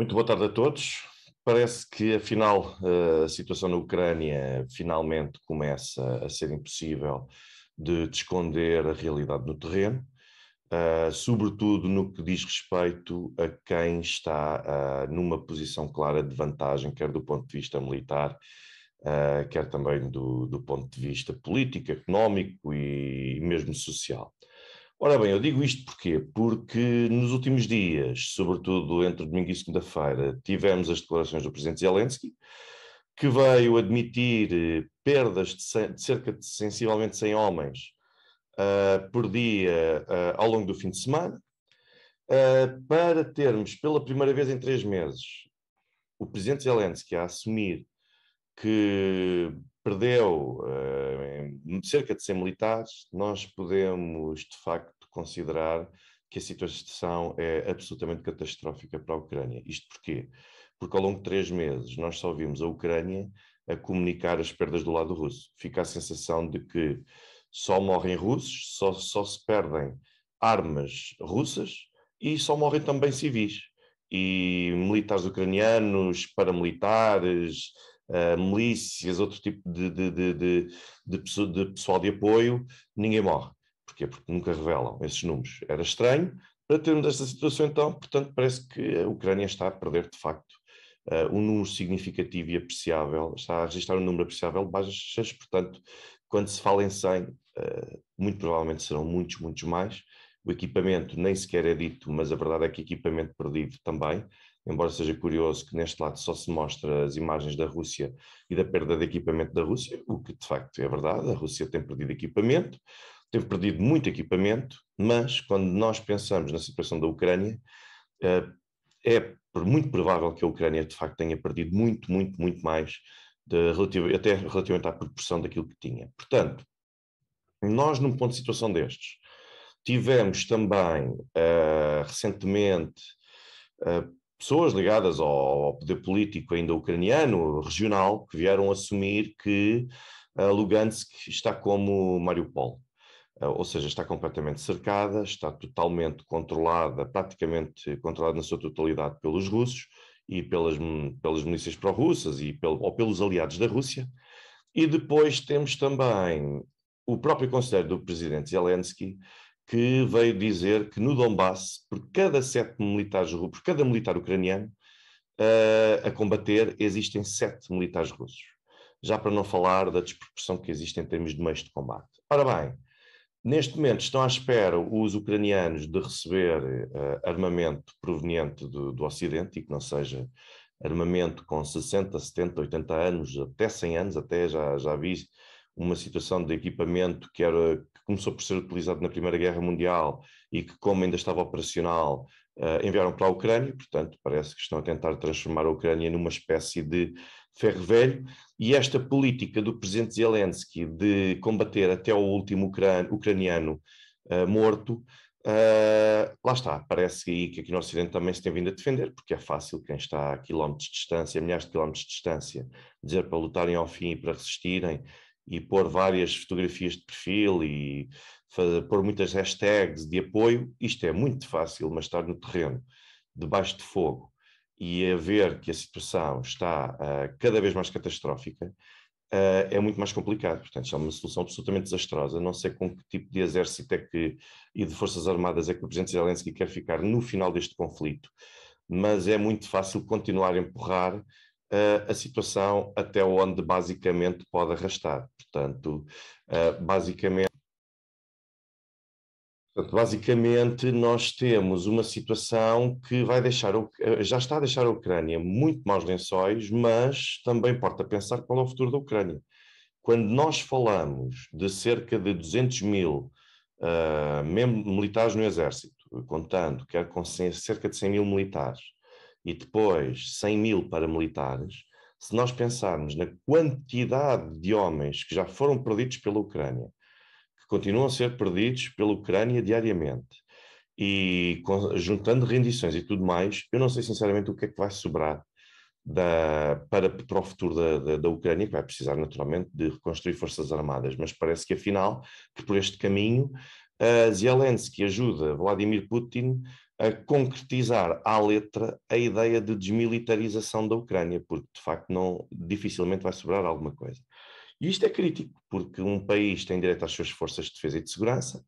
Muito boa tarde a todos. Parece que, afinal, a situação na Ucrânia finalmente começa a ser impossível de, esconder a realidade no terreno, ah, sobretudo no que diz respeito a quem está ah, numa posição clara de vantagem, quer do ponto de vista militar, ah, quer também do, do ponto de vista político, económico e mesmo social. Ora bem, eu digo isto porque, Porque nos últimos dias, sobretudo entre domingo e segunda-feira, tivemos as declarações do presidente Zelensky, que veio admitir eh, perdas de, 100, de cerca de sensivelmente 100 homens uh, por dia uh, ao longo do fim de semana, uh, para termos pela primeira vez em três meses o presidente Zelensky a assumir que perdeu uh, cerca de 100 militares, nós podemos de facto considerar que a situação é absolutamente catastrófica para a Ucrânia. Isto porquê? Porque ao longo de três meses nós só vimos a Ucrânia a comunicar as perdas do lado russo. Fica a sensação de que só morrem russos, só, só se perdem armas russas e só morrem também civis. E militares ucranianos, paramilitares, eh, milícias, outro tipo de, de, de, de, de pessoal de apoio, ninguém morre. Porquê? Porque nunca revelam esses números. Era estranho. Para termos esta situação, então, portanto, parece que a Ucrânia está a perder, de facto, uh, um número significativo e apreciável, está a registrar um número apreciável de baixas, portanto, quando se fala em 100, uh, eh, muito provavelmente serão muitos, muitos mais. O equipamento nem sequer é dito, mas a verdade é que equipamento perdido também embora seja curioso que neste lado só se mostra as imagens da Rússia e da perda de equipamento da Rússia, o que de facto é verdade, a Rússia tem perdido equipamento, teve perdido muito equipamento, mas quando nós pensamos na situação da Ucrânia, eh, é muito provável que a Ucrânia de facto tenha perdido muito, muito, muito mais, de, até relativamente à proporção daquilo que tinha. Portanto, nós num ponto de situação destes, tivemos também eh, recentemente eh, pessoas ligadas ao poder político ainda ucraniano, regional, que vieram assumir que eh, Lugansk está como Mariupol. Eh, ou seja, está completamente cercada, está totalmente controlada, praticamente controlada na sua totalidade pelos russos e pelas, pelas milícias pró-russas e pelo, ou pelos aliados da Rússia. E depois temos também o próprio conselho do presidente Zelensky, que veio dizer que no Donbass, por cada sete militares russos, por cada militar ucraniano uh, a combater, existem sete militares russos. Já para não falar da desproporção que existe em termos de meios de combate. Ora bem, neste momento estão à espera os ucranianos de receber uh, armamento proveniente do, do, Ocidente e que não seja armamento com 60, 70, 80 anos, até 100 anos, até já, já vi uma situação de equipamento que era começou por ser utilizado na Primeira Guerra Mundial e que, como ainda estava operacional, uh, enviaram para a Ucrânia, portanto, parece que estão a tentar transformar a Ucrânia numa espécie de ferro velho, e esta política do presidente Zelensky de combater até o último ucraniano uh, morto Uh, lá está, parece aí que aqui no Ocidente também se tem vindo a defender, porque é fácil quem está a quilómetros de distância, milhares de quilómetros de distância, dizer para lutarem ao fim e para resistirem e pôr várias fotografias de perfil e fazer, pôr muitas hashtags de apoio, isto é muito fácil, mas estar no terreno, debaixo de fogo, e a ver que a situação está uh, cada vez mais catastrófica, uh, é muito mais complicado. Portanto, é uma solução absolutamente desastrosa. Não sei com que tipo de exército é que, e de forças armadas é que o presidente Zelensky quer ficar no final deste conflito, mas é muito fácil continuar a empurrar a situação até onde basicamente pode arrastar. Portanto, basicamente. Portanto, basicamente, nós temos uma situação que vai deixar, já está a deixar a Ucrânia muito maus lençóis, mas também importa pensar qual é o futuro da Ucrânia. Quando nós falamos de cerca de 200 mil uh, militares no Exército, contando que é com cerca de 100 mil militares, e depois 100 mil paramilitares, se nós pensarmos na quantidade de homens que já foram perdidos pela Ucrânia, que continuam a ser perdidos pela Ucrânia diariamente, e juntando rendições e tudo mais, eu não sei sinceramente o que é que vai sobrar da, para, para o futuro da, da, da, Ucrânia, que vai precisar naturalmente de reconstruir forças armadas, mas parece que afinal, que por este caminho, uh, Zelensky ajuda Vladimir Putin a concretizar à letra a ideia de desmilitarização da Ucrânia, porque de facto não, dificilmente vai sobrar alguma coisa. E isto é crítico, porque um país tem direito às suas forças de defesa e de segurança.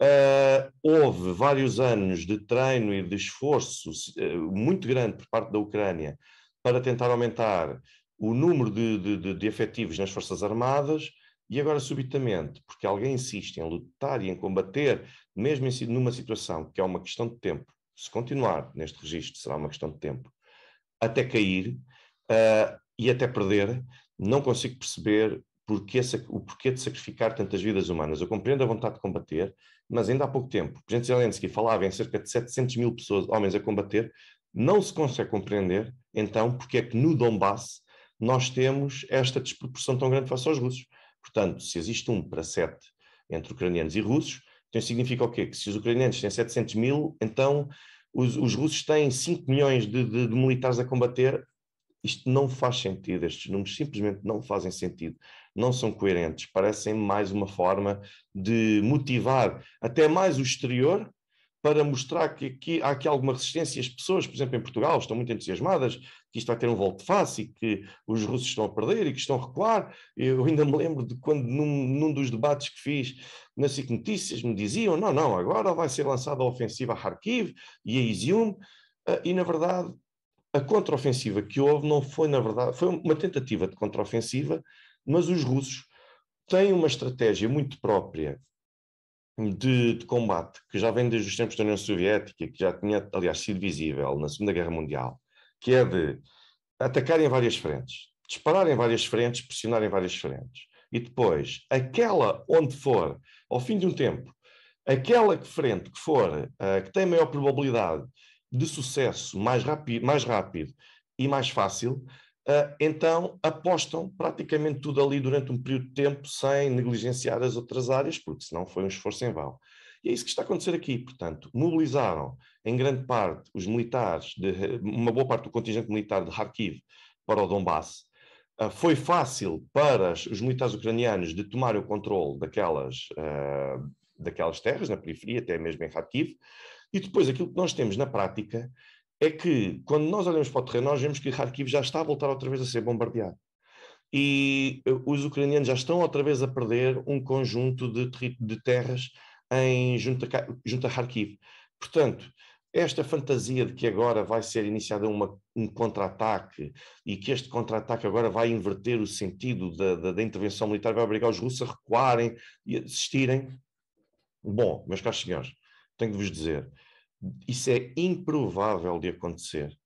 Uh, houve vários anos de treino e de esforço uh, muito grande por parte da Ucrânia para tentar aumentar o número de, de, de, de efetivos nas Forças Armadas, e agora, subitamente, porque alguém insiste em lutar e em combater mesmo em, numa situação que é uma questão de tempo, se continuar neste registro será uma questão de tempo, até cair uh, e até perder, não consigo perceber o porquê de sacrificar tantas vidas humanas. Eu compreendo a vontade de combater, mas ainda há pouco tempo, o presidente Zelensky falava em cerca de 700 mil pessoas, homens a combater, não se consegue compreender, então, porque é que no Donbass nós temos esta desproporção tão grande face aos russos. Portanto, se existe um para sete entre ucranianos e russos, então significa o quê? Que se os ucranianos têm 700 mil, então os, os russos têm 5 milhões de, de, de militares a combater. Isto não faz sentido, estes números simplesmente não fazem sentido, não são coerentes, parecem mais uma forma de motivar até mais o exterior para mostrar que aqui há aqui alguma resistência. As pessoas, por exemplo, em Portugal, estão muito entusiasmadas que isto vai ter um volto fácil e que os russos estão a perder e que estão a recuar. Eu ainda me lembro de quando, num, num dos debates que fiz na SIC Notícias, me diziam: não, não, agora vai ser lançada a ofensiva a Kharkiv e a Izium, ah, e na verdade. A contraofensiva que houve não foi, na verdade, foi uma tentativa de contraofensiva, mas os russos têm uma estratégia muito própria de, de, combate, que já vem desde os tempos da União Soviética, que já tinha, aliás, sido visível na Segunda Guerra Mundial, que é de atacar em várias frentes, disparar em várias frentes, pressionar em várias frentes. E depois, aquela onde for, ao fim de um tempo, aquela que frente que for, uh, que tem maior probabilidade de sucesso mais, mais rápido e mais fácil, ah, então apostam praticamente tudo ali durante um período de tempo sem negligenciar as outras áreas, porque senão foi um esforço em vão. E é isso que está a acontecer aqui, portanto, mobilizaram em grande parte os militares, de, uma boa parte do contingente militar de Kharkiv para o Donbass. Ah, foi fácil para os militares ucranianos de tomar o controle daquelas, ah, daquelas terras, na periferia, até mesmo em Kharkiv, e depois aquilo que nós temos na prática é que quando nós olhamos para o terreno, nós vemos que Kharkiv já está a voltar outra vez a ser bombardeado. E eh, os ucranianos já estão outra vez a perder um conjunto de, de terras em, junto, a, junto a Kharkiv. Portanto, esta fantasia de que agora vai ser iniciado uma, um contra-ataque e que este contra-ataque agora vai inverter o sentido da, da, da, intervenção militar, vai obrigar os russos a recuarem e a desistirem. Bom, meus caros senhores, tenho de vos dizer, isso é improvável de acontecer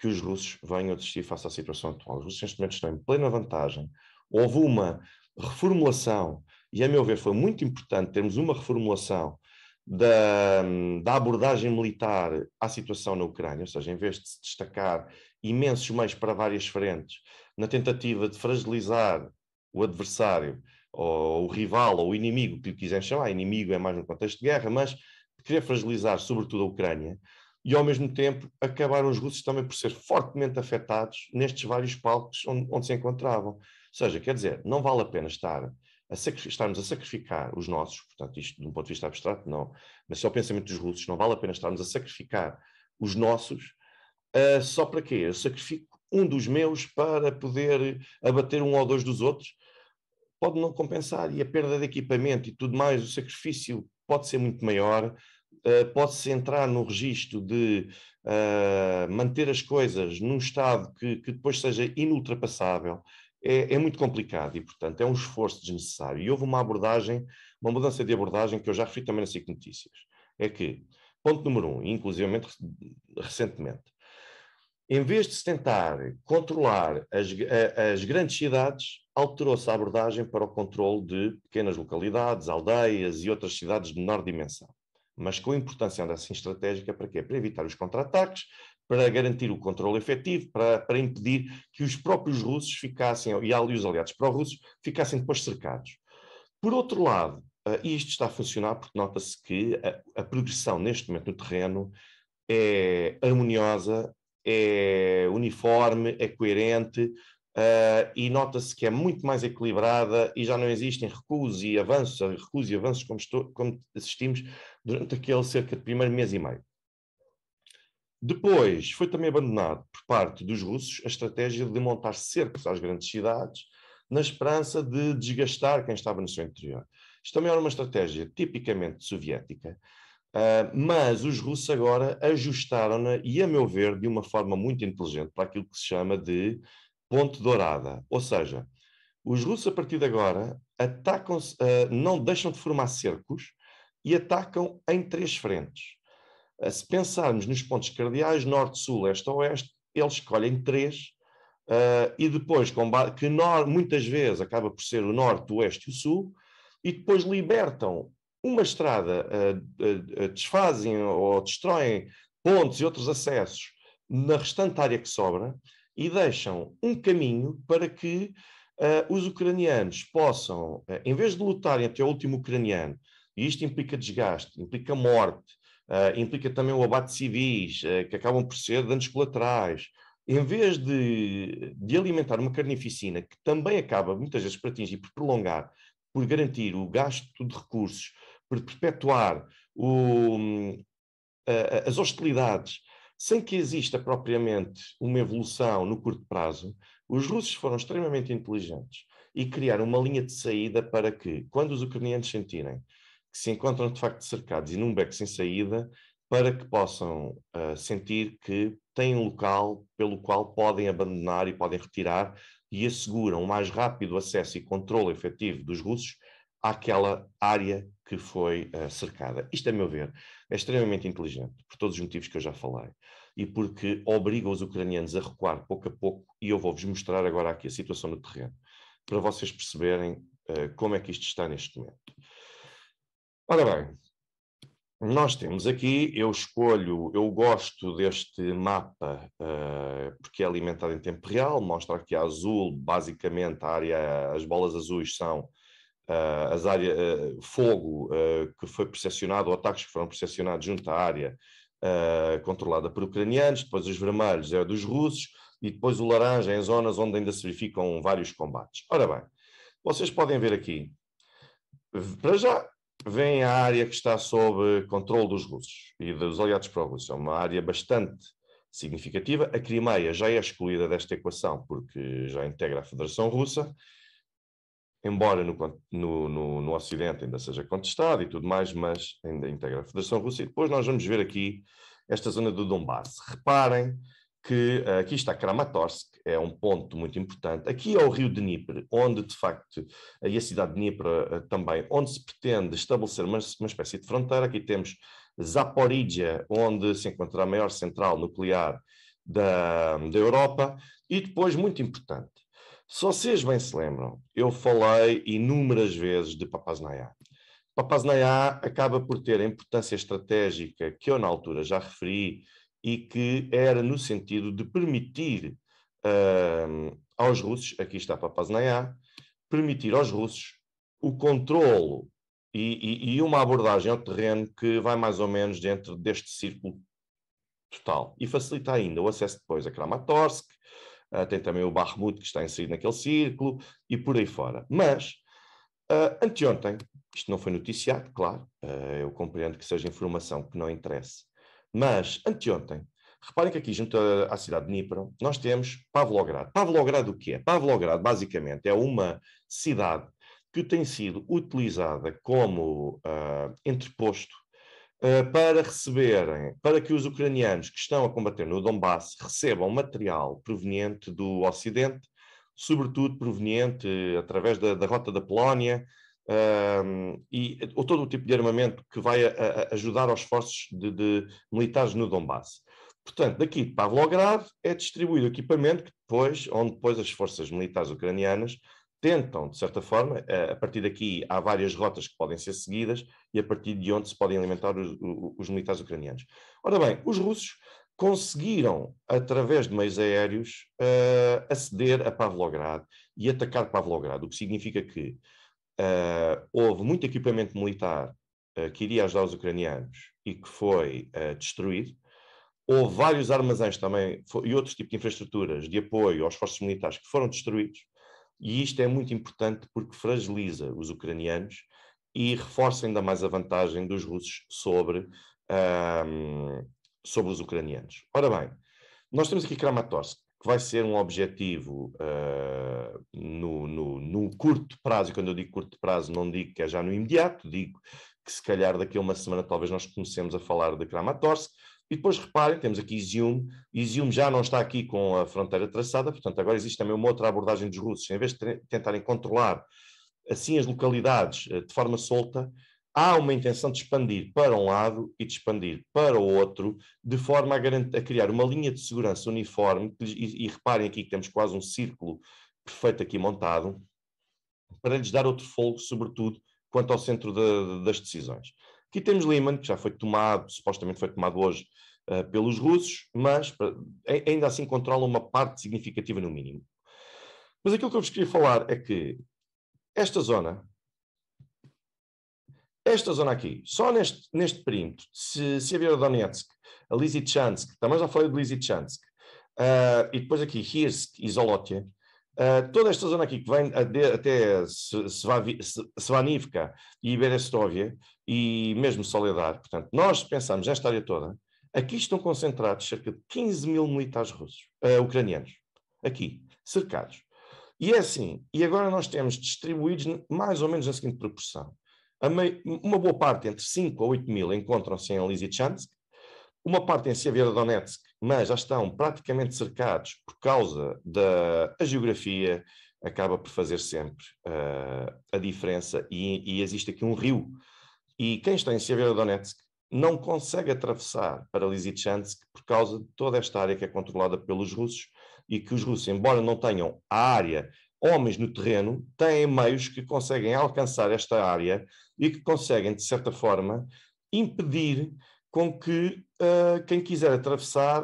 que os russos venham a desistir face à situação atual. Os russos, neste momento, estão em plena vantagem. Houve uma reformulação, e a meu ver foi muito importante termos uma reformulação da, da, abordagem militar à situação na Ucrânia, ou seja, em vez de se destacar imensos meios para várias frentes, na tentativa de fragilizar o adversário, ou o rival, ou o inimigo, que lhe quiserem chamar, inimigo é mais no contexto de guerra, mas querer fragilizar, sobretudo, a Ucrânia, e ao mesmo tempo acabaram os russos também por ser fortemente afetados nestes vários palcos onde, onde se encontravam. Ou seja, quer dizer, não vale a pena estar a estarmos a sacrificar os nossos, portanto, isto de um ponto de vista abstrato, não, mas só é o pensamento dos russos, não vale a pena estarmos a sacrificar os nossos, uh, só para quê? Eu sacrifico um dos meus para poder abater um ou dois dos outros, pode não compensar, e a perda de equipamento e tudo mais, o sacrifício pode ser muito maior eh, pode-se entrar no registro de uh, manter as coisas num estado que, que depois seja inultrapassável, é, é, muito complicado e, portanto, é um esforço desnecessário. E houve uma abordagem, uma mudança de abordagem que eu já referi também na CIC Notícias. É que, ponto número um, inclusive recentemente, em vez de se tentar controlar as, as grandes cidades, alterou-se a abordagem para o controle de pequenas localidades, aldeias e outras cidades de menor dimensão mas com importância ainda assim estratégica para quê? Para evitar os contra-ataques, para garantir o controle efetivo, para, para impedir que os próprios russos ficassem, e os aliados pró-russos, ficassem depois cercados. Por outro lado, eh, e isto está a funcionar porque nota-se que a, a, progressão neste momento no terreno é harmoniosa, é uniforme, é coerente, Uh, e nota-se que é muito mais equilibrada e já não existem recuos e avanços, recuos e avanços como, estou, como assistimos durante aquele cerca de primeiro mês e meio. Depois foi também abandonado por parte dos russos a estratégia de montar cercos às grandes cidades, na esperança de desgastar quem estava no seu interior. Isto também era uma estratégia tipicamente soviética, uh, mas os russos agora ajustaram-na e, a meu ver, de uma forma muito inteligente para aquilo que se chama de Ponte Dourada. Ou seja, os russos, a partir de agora, atacam uh, eh, não deixam de formar cercos e atacam em três frentes. Uh, se pensarmos nos pontos cardeais, norte, sul, leste, oeste, eles escolhem três uh, e depois, que nor, muitas vezes acaba por ser o norte, o oeste e o sul, e depois libertam uma estrada, desfazem ou destroem pontes e outros acessos na restante área que sobra e deixam um caminho para que uh, os ucranianos possam, uh, em vez de lutarem até o último ucraniano, e isto implica desgaste, implica morte, uh, implica também o abate de civis, que acabam por ser danos colaterais, em vez de, de alimentar uma carnificina que também acaba muitas vezes por atingir, por prolongar, por garantir o gasto de recursos, por perpetuar o, hum, as hostilidades sem que exista propriamente uma evolução no curto prazo, os russos foram extremamente inteligentes e criaram uma linha de saída para que, quando os ucranianos sentirem que se encontram de facto cercados e num beco sem saída, para que possam uh, sentir que têm um local pelo qual podem abandonar e podem retirar e asseguram o mais rápido acesso e controle efetivo dos russos àquela área que foi uh, cercada. Isto, a meu ver, é extremamente inteligente, por todos os motivos que eu já falei, e porque obriga os ucranianos a recuar pouco a pouco, e eu vou-vos mostrar agora aqui a situação no terreno, para vocês perceberem uh, como é que isto está neste momento. Ora bem, nós temos aqui, eu escolho, eu gosto deste mapa uh, porque é alimentado em tempo real, mostra aqui a azul, basicamente a área, as bolas azuis são Uh, as áreas, uh, eh, fogo uh, que foi percepcionado, ou ataques que foram percepcionados junto à área controlada por ucranianos, depois os vermelhos é dos russos, e depois o laranja em zonas onde ainda se verificam vários combates. Ora bem, vocês podem ver aqui, para já, vem a área que está sob controle dos russos e dos aliados pró-russos, é uma área bastante significativa. A Crimeia já é excluída desta equação porque já integra a Federação Russa, embora no, no, no, no, Ocidente ainda seja contestado e tudo mais, mas ainda integra a Federação Russa. E depois nós vamos ver aqui esta zona do Donbass. Reparem que uh, aqui está Kramatorsk, é um ponto muito importante. Aqui é o rio Dnieper, onde de facto, e a cidade de Dnieper uh, também, onde se pretende estabelecer uma, uma espécie de fronteira. Aqui temos Zaporizhia, onde se encontra a maior central nuclear da, da Europa. E depois, muito importante, se vocês bem se lembram, eu falei inúmeras vezes de Papaznaya. Papaznaya acaba por ter a importância estratégica que eu na altura já referi e que era no sentido de permitir uh, aos russos, aqui está Papaznaya, permitir aos russos o controlo e, e, e, uma abordagem ao terreno que vai mais ou menos dentro deste círculo total e facilita ainda o acesso depois a Kramatorsk, uh, tem também o Barmut que está inserido naquele círculo e por aí fora. Mas, uh, anteontem, isto não foi noticiado, claro, uh, eu compreendo que seja informação que não interessa, mas anteontem, reparem que aqui junto à, à cidade de Dnipro, nós temos Pavlograd. Pavlograd o que é? Pavlograd, basicamente, é uma cidade que tem sido utilizada como entreposto eh, para receberem, para que os ucranianos que estão a combater no Donbass recebam material proveniente do Ocidente, sobretudo proveniente eh, através da, da rota da Polónia um, ehm, e ou todo o tipo de armamento que vai a, a ajudar aos esforços de, de, militares no Donbass. Portanto, daqui de Pavlograd é distribuído equipamento que depois, onde depois as forças militares ucranianas tentam, de certa forma, eh, a partir daqui há várias rotas que podem ser seguidas e a partir de onde se podem alimentar os, os militares ucranianos. Ora bem, os russos conseguiram, através de meios aéreos, uh, aceder a Pavlograd e atacar Pavlograd, o que significa que uh, houve muito equipamento militar uh, que iria ajudar os ucranianos e que foi destruído. Houve vários armazéns também e outros tipos de infraestruturas de apoio aos esforços militares que foram destruídos. E isto é muito importante porque fragiliza os ucranianos e reforça ainda mais a vantagem dos russos sobre, um, sobre os ucranianos. Ora bem, nós temos aqui Kramatorsk, que vai ser um objetivo uh, no, no, no, curto prazo, e quando eu digo curto prazo, não digo que é já no imediato, digo que se calhar daqui a uma semana talvez nós comecemos a falar de Kramatorsk, e depois reparem, temos aqui Izium. Izium já não está aqui com a fronteira traçada, portanto, agora existe também uma outra abordagem dos russos. Em vez de tentarem controlar assim as localidades eh, de forma solta, há uma intenção de expandir para um lado e de expandir para o outro, de forma a, garantir, a criar uma linha de segurança uniforme. E, e reparem aqui que temos quase um círculo perfeito aqui montado, para lhes dar outro fogo, sobretudo quanto ao centro de, de, das decisões. Aqui temos Liman, que já foi tomado, supostamente foi tomado hoje uh, pelos russos, mas eh, ainda assim controla uma parte significativa no mínimo. Mas aquilo que eu vos queria falar é que esta zona, esta zona aqui, só neste, neste perímetro, se, a Lysychansk, também já falei de Lysychansk, uh, e depois aqui Hirsk e Zolotia, Uh, toda esta zona aqui, que vem até Svanivka e Iberestóvia e mesmo Soledad, portanto, nós pensamos nesta área toda, aqui estão concentrados cerca de 15 mil militares russos, uh, ucranianos, aqui, cercados. E é assim, e agora nós temos distribuídos mais ou menos na seguinte proporção. uma boa parte, entre 5 a 8 mil, encontram-se em Lysychansk, uma parte em Severodonetsk mas já estão praticamente cercados por causa da a geografia, acaba por fazer sempre uh, a diferença e, e, existe aqui um rio. E quem está em Severodonetsk não consegue atravessar para Lysychansk por causa de toda esta área que é controlada pelos russos e que os russos, embora não tenham a área, homens no terreno, têm meios que conseguem alcançar esta área e que conseguem, de certa forma, impedir com que uh, quem quiser atravessar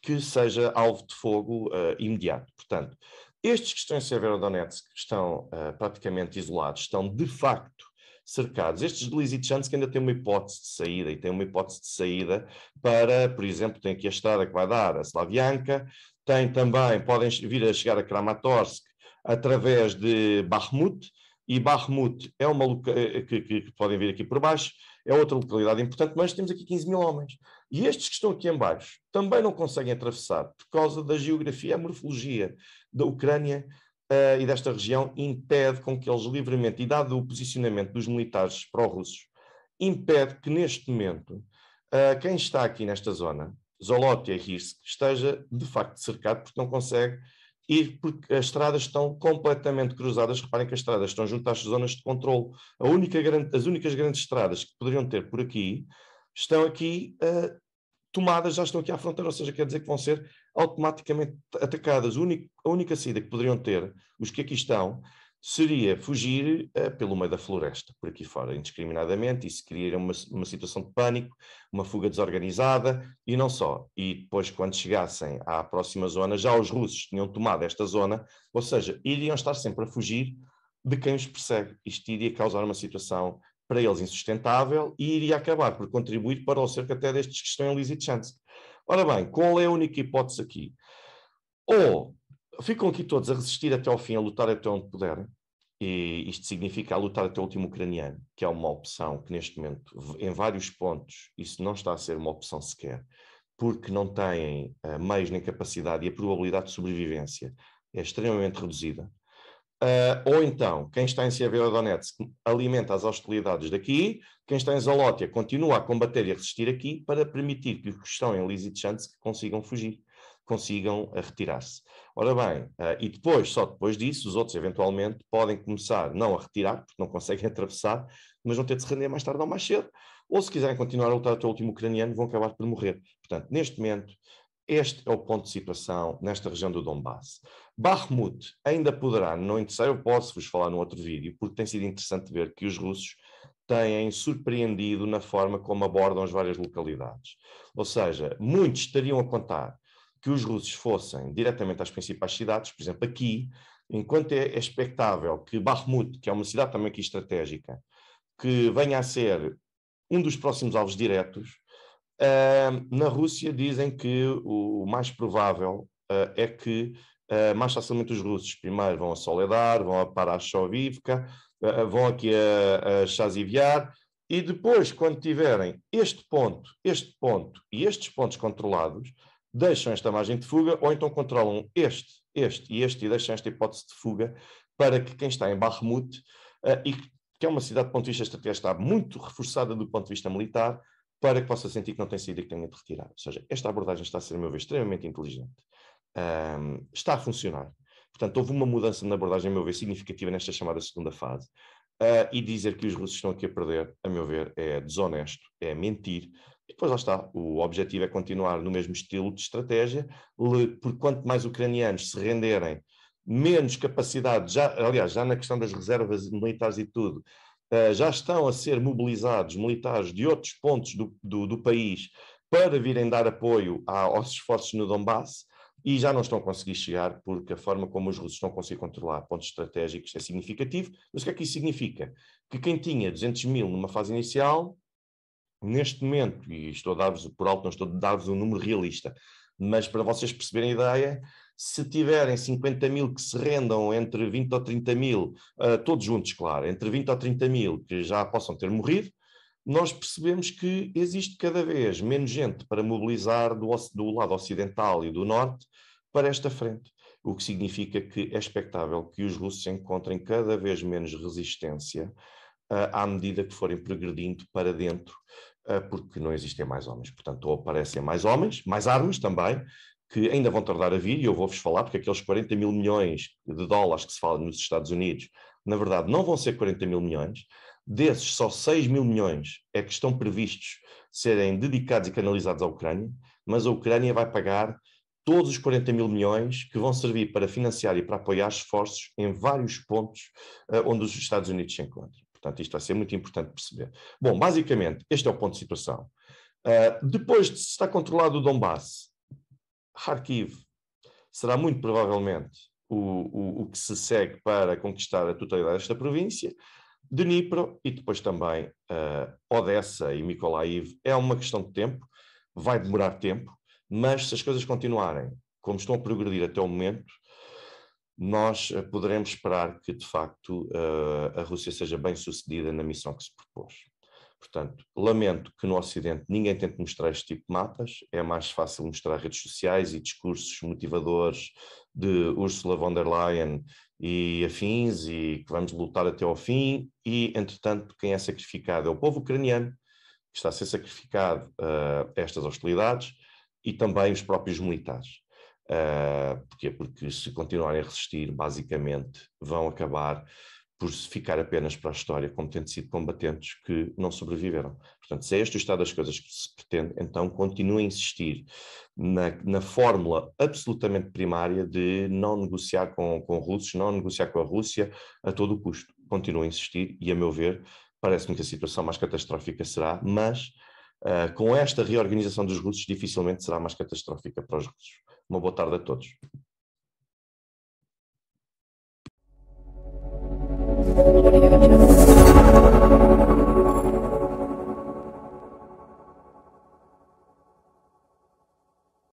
que seja alvo de fogo uh, imediato. Portanto, estes que estão em Severodonetsk estão uh, praticamente isolados, estão de facto cercados. Estes de que ainda têm uma hipótese de saída e têm uma hipótese de saída para, por exemplo, tem aqui a estrada que vai dar a Slavyanka tem também, podem vir a chegar a Kramatorsk através de Bakhmut, e Bakhmut é uma que, que, que podem vir aqui por baixo, é outra localidade importante, mas temos aqui 15 mil homens. E estes que estão aqui em baixo também não conseguem atravessar por causa da geografia, a morfologia da Ucrânia uh, e desta região impede com que eles livremente, e dado o posicionamento dos militares pró-russos, impede que neste momento uh, quem está aqui nesta zona, Zolotia e Hirsk, esteja de facto cercado porque não consegue e porque as estradas estão completamente cruzadas. Reparem que as estradas estão junto às zonas de controle. A única grande, as únicas grandes estradas que poderiam ter por aqui estão aqui uh, tomadas, já estão aqui à fronteira, ou seja, quer dizer que vão ser automaticamente atacadas. a única saída que poderiam ter os que aqui estão seria fugir uh, pelo meio da floresta, por aqui fora, indiscriminadamente, se criaria uma, uma situação de pânico, uma fuga desorganizada e não só. E depois, quando chegassem à próxima zona, já os russos tinham tomado esta zona, ou seja, iriam estar sempre a fugir de quem os persegue. Isto iria causar uma situação para eles insustentável e iria acabar por contribuir para o cerco até destes que estão em Lizzy Ora bem, qual é a única hipótese aqui? Ou ficam aqui todos a resistir até ao fim, a lutar até onde puderem. E isto significa a lutar até o último ucraniano, que é uma opção que neste momento, em vários pontos, isso não está a ser uma opção sequer, porque não têm uh, meios nem capacidade e a probabilidade de sobrevivência é extremamente reduzida. Uh, ou então, quem está em Severodonetsk alimenta as hostilidades daqui, quem está em Zolótia continua a combater e a resistir aqui para permitir que os que estão em Lysychansk consigam fugir consigam retirar-se. Ora bem, eh, e depois, só depois disso, os outros eventualmente podem começar não a retirar, porque não conseguem atravessar, mas vão ter de se render mais tarde ou mais cedo, ou se quiserem continuar a lutar até o último ucraniano, vão acabar por morrer. Portanto, neste momento, este é o ponto de situação nesta região do Donbass. Bakhmut ainda poderá, não interessa, eu posso vos falar num outro vídeo, porque tem sido interessante ver que os russos têm surpreendido na forma como abordam as várias localidades. Ou seja, muitos estariam a contar que os russos fossem diretamente às principais cidades, por exemplo, aqui, enquanto é, é expectável que Bakhmut, que é uma cidade também aqui estratégica, que venha a ser um dos próximos alvos diretos, uh, na Rússia dizem que o mais provável uh, é que uh, mais facilmente os russos primeiro vão a Soledar, vão a Parashovivka, vão aqui a, a Chaziviar, e depois, quando tiverem este ponto, este ponto e estes pontos controlados, deixam esta margem de fuga, ou então controlam este, este e este, e deixam esta hipótese de fuga para que quem está em Barremute, uh, e que é uma cidade, do ponto de vista estratégico, está muito reforçada do ponto de vista militar, para que possa sentir que não tem saída e que tenha de retirar. Ou seja, esta abordagem está a ser, a meu ver, extremamente inteligente. Um, está a funcionar. Portanto, houve uma mudança na abordagem, a meu ver, significativa nesta chamada segunda fase. Uh, e dizer que os russos estão aqui a perder, a meu ver, é desonesto, é mentir, e depois lá está, o objetivo é continuar no mesmo estilo de estratégia, por quanto mais ucranianos se renderem, menos capacidade, já, aliás, já na questão das reservas militares e tudo, eh, já estão a ser mobilizados militares de outros pontos do, do, do país para virem dar apoio aos esforços no Donbass e já não estão a conseguir chegar porque a forma como os russos estão a conseguir controlar pontos estratégicos é significativo. Mas o que é que isso significa? Que quem tinha 200 mil numa fase inicial neste momento, e estou a dar-vos por alto, não estou a dar-vos um número realista, mas para vocês perceberem a ideia, se tiverem 50 mil que se rendam entre 20 ou 30 mil, uh, todos juntos, claro, entre 20 ou 30 mil que já possam ter morrido, nós percebemos que existe cada vez menos gente para mobilizar do, do lado ocidental e do norte para esta frente. O que significa que é expectável que os russos encontrem cada vez menos resistência uh, à medida que forem progredindo para dentro ah, porque não existem mais homens. Portanto, ou aparecem mais homens, mais armas também, que ainda vão tardar a vir, e eu vou-vos falar, porque aqueles 40 mil milhões de dólares que se fala nos Estados Unidos, na verdade, não vão ser 40 mil milhões. Desses, só 6 mil milhões é que estão previstos serem dedicados e canalizados à Ucrânia, mas a Ucrânia vai pagar todos os 40 mil milhões que vão servir para financiar e para apoiar esforços em vários pontos uh, onde os Estados Unidos se encontram. Portanto, isto vai ser muito importante perceber. Bom, basicamente, este é o ponto de situação. Uh, depois de se estar controlado o Donbass, Kharkiv será muito provavelmente o, o, o, que se segue para conquistar a totalidade desta província. Dnipro e depois também uh, Odessa e Mykolaiv é uma questão de tempo, vai demorar tempo, mas se as coisas continuarem como estão a progredir até o momento, nós eh, poderemos esperar que, de facto, eh, a Rússia seja bem sucedida na missão que se propôs. Portanto, lamento que no Ocidente ninguém tente mostrar este tipo de mapas, é mais fácil mostrar redes sociais e discursos motivadores de Ursula von der Leyen e afins, e que vamos lutar até ao fim, e, entretanto, quem é sacrificado é o povo ucraniano, que está a ser sacrificado eh, a estas hostilidades, e também os próprios militares. Uh, porquê? Porque se continuarem a resistir, basicamente vão acabar por ficar apenas para a história como tendo sido combatentes que não sobreviveram. Portanto, se é este o estado das coisas que se pretende, então continue a insistir na, na fórmula absolutamente primária de não negociar com, com russos, não negociar com a Rússia a todo o custo. Continue a insistir e, a meu ver, parece-me que a situação mais catastrófica será, mas uh, com esta reorganização dos russos dificilmente será mais catastrófica para os russos. Uma boa tarde a todos.